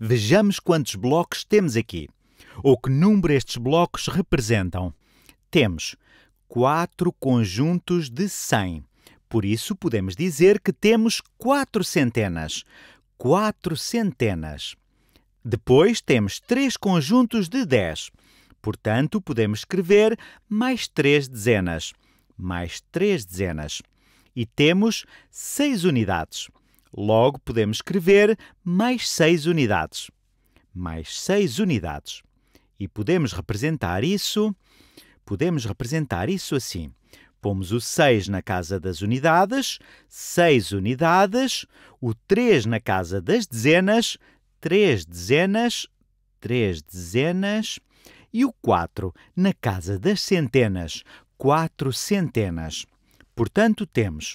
Vejamos quantos blocos temos aqui, ou que número estes blocos representam. Temos quatro conjuntos de 100. Por isso, podemos dizer que temos quatro centenas. Quatro centenas. Depois, temos três conjuntos de 10. Portanto, podemos escrever mais três dezenas. Mais três dezenas. E temos seis unidades. Logo, podemos escrever mais 6 unidades. Mais 6 unidades. E podemos representar isso, podemos representar isso assim. Pomos o 6 na casa das unidades, 6 unidades, o 3 na casa das dezenas, 3 dezenas, 3 dezenas, e o 4 na casa das centenas, 4 centenas. Portanto, temos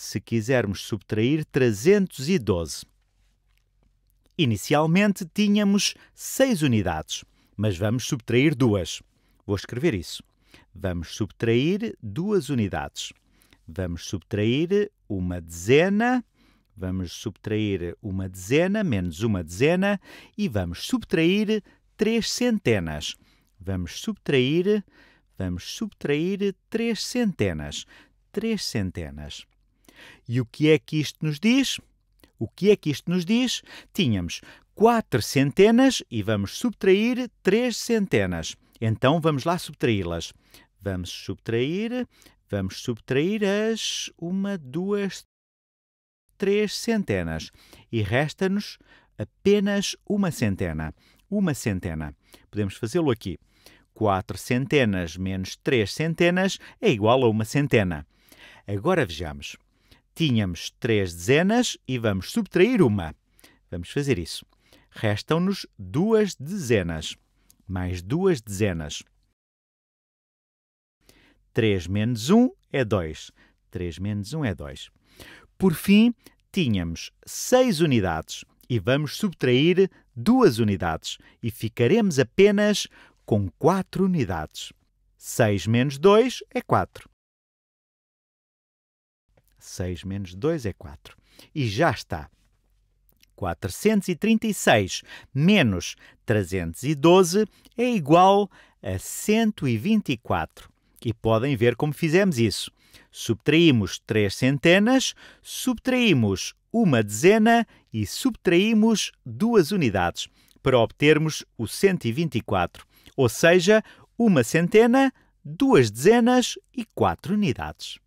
se quisermos subtrair 312. Inicialmente tínhamos 6 unidades, mas vamos subtrair duas. Vou escrever isso. Vamos subtrair duas unidades. Vamos subtrair uma dezena, vamos subtrair uma dezena menos uma dezena e vamos subtrair três centenas. Vamos subtrair, vamos subtrair três centenas. Três centenas. E o que é que isto nos diz? O que é que isto nos diz? Tínhamos quatro centenas e vamos subtrair três centenas. Então vamos lá subtraí-las. Vamos subtrair, vamos subtrair as uma, duas, três centenas e resta-nos apenas uma centena. Uma centena. Podemos fazê-lo aqui. 4 centenas menos 3 centenas é igual a uma centena. Agora vejamos. Tínhamos três dezenas e vamos subtrair uma. Vamos fazer isso. Restam-nos duas dezenas. Mais duas dezenas. 3 menos 1 é 2. 3 menos 1 é 2. Por fim, tínhamos 6 unidades e vamos subtrair 2 unidades e ficaremos apenas com 4 unidades. 6 menos 2 é 4. 6 menos 2 é 4. E já está. 436 menos 312 é igual a 124. E podem ver como fizemos isso. Subtraímos 3 centenas, subtraímos uma dezena e subtraímos duas unidades para obtermos o 124, ou seja, uma centena, duas dezenas e quatro unidades.